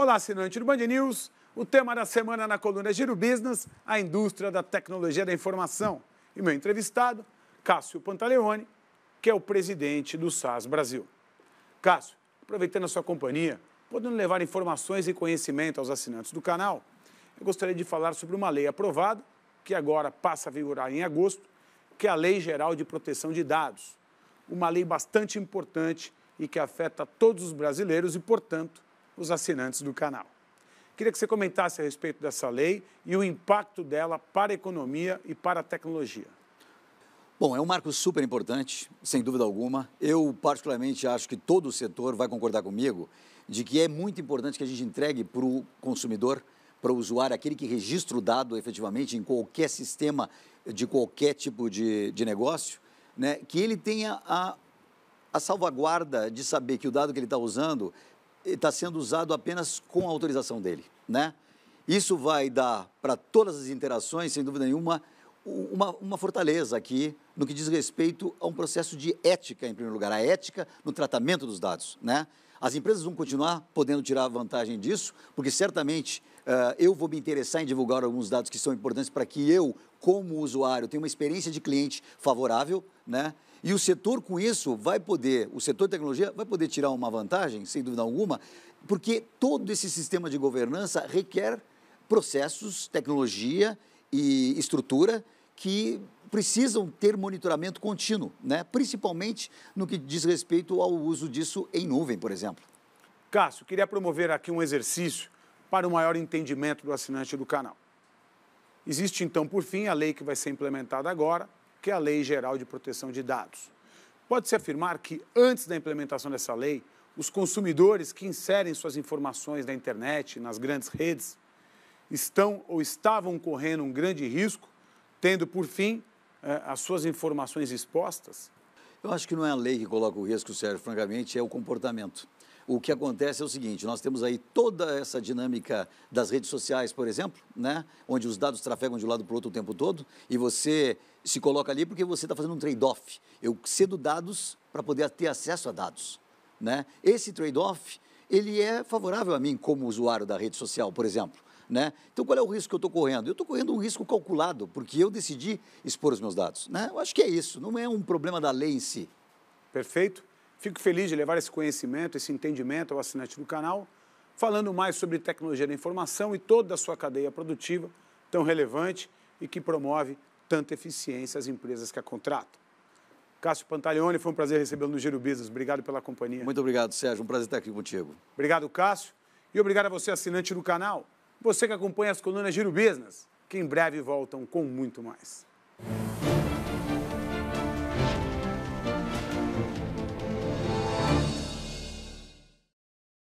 Olá, assinante do Band News. O tema da semana na coluna Giro Business, a indústria da tecnologia da informação. E meu entrevistado, Cássio Pantaleone, que é o presidente do SAS Brasil. Cássio, aproveitando a sua companhia, podendo levar informações e conhecimento aos assinantes do canal, eu gostaria de falar sobre uma lei aprovada, que agora passa a vigorar em agosto, que é a Lei Geral de Proteção de Dados. Uma lei bastante importante e que afeta todos os brasileiros e, portanto, os assinantes do canal. Queria que você comentasse a respeito dessa lei e o impacto dela para a economia e para a tecnologia. Bom, é um marco super importante, sem dúvida alguma. Eu, particularmente, acho que todo o setor vai concordar comigo de que é muito importante que a gente entregue para o consumidor, para o usuário, aquele que registra o dado efetivamente em qualquer sistema de qualquer tipo de, de negócio, né, que ele tenha a, a salvaguarda de saber que o dado que ele está usando está sendo usado apenas com a autorização dele, né? Isso vai dar para todas as interações, sem dúvida nenhuma, uma, uma, fortaleza aqui no que diz respeito a um processo de ética, em primeiro lugar, a ética no tratamento dos dados. Né? As empresas vão continuar podendo tirar vantagem disso, porque certamente uh, eu vou me interessar em divulgar alguns dados que são importantes para que eu, como usuário tem uma experiência de cliente favorável, né? E o setor com isso vai poder, o setor tecnologia vai poder tirar uma vantagem, sem dúvida alguma, porque todo esse sistema de governança requer processos, tecnologia e estrutura que precisam ter monitoramento contínuo, né? principalmente no que diz respeito ao uso disso em nuvem, por exemplo. Cássio, queria promover aqui um exercício para o um maior entendimento do assinante do canal. Existe, então, por fim, a lei que vai ser implementada agora, que é a Lei Geral de Proteção de Dados. Pode-se afirmar que, antes da implementação dessa lei, os consumidores que inserem suas informações na internet, nas grandes redes, estão ou estavam correndo um grande risco, tendo, por fim, eh, as suas informações expostas? Eu acho que não é a lei que coloca o risco, Sérgio, francamente, é o comportamento o que acontece é o seguinte: nós temos aí toda essa dinâmica das redes sociais, por exemplo, né? onde os dados trafegam de um lado para o outro o tempo todo, e você se coloca ali porque você está fazendo um trade-off. Eu cedo dados para poder ter acesso a dados. Né? Esse trade-off ele é favorável a mim como usuário da rede social, por exemplo. Né? Então, qual é o risco que eu estou correndo? Eu estou correndo um risco calculado, porque eu decidi expor os meus dados. Né? Eu acho que é isso, não é um problema da lei em si. Perfeito. Fico feliz de levar esse conhecimento, esse entendimento ao assinante do canal, falando mais sobre tecnologia da informação e toda a sua cadeia produtiva, tão relevante e que promove tanta eficiência às empresas que a contratam. Cássio Pantaleone, foi um prazer recebê-lo no Giro Business. Obrigado pela companhia. Muito obrigado, Sérgio. Um prazer estar aqui contigo. Obrigado, Cássio. E obrigado a você, assinante do canal, você que acompanha as colunas Giro Business, que em breve voltam com muito mais.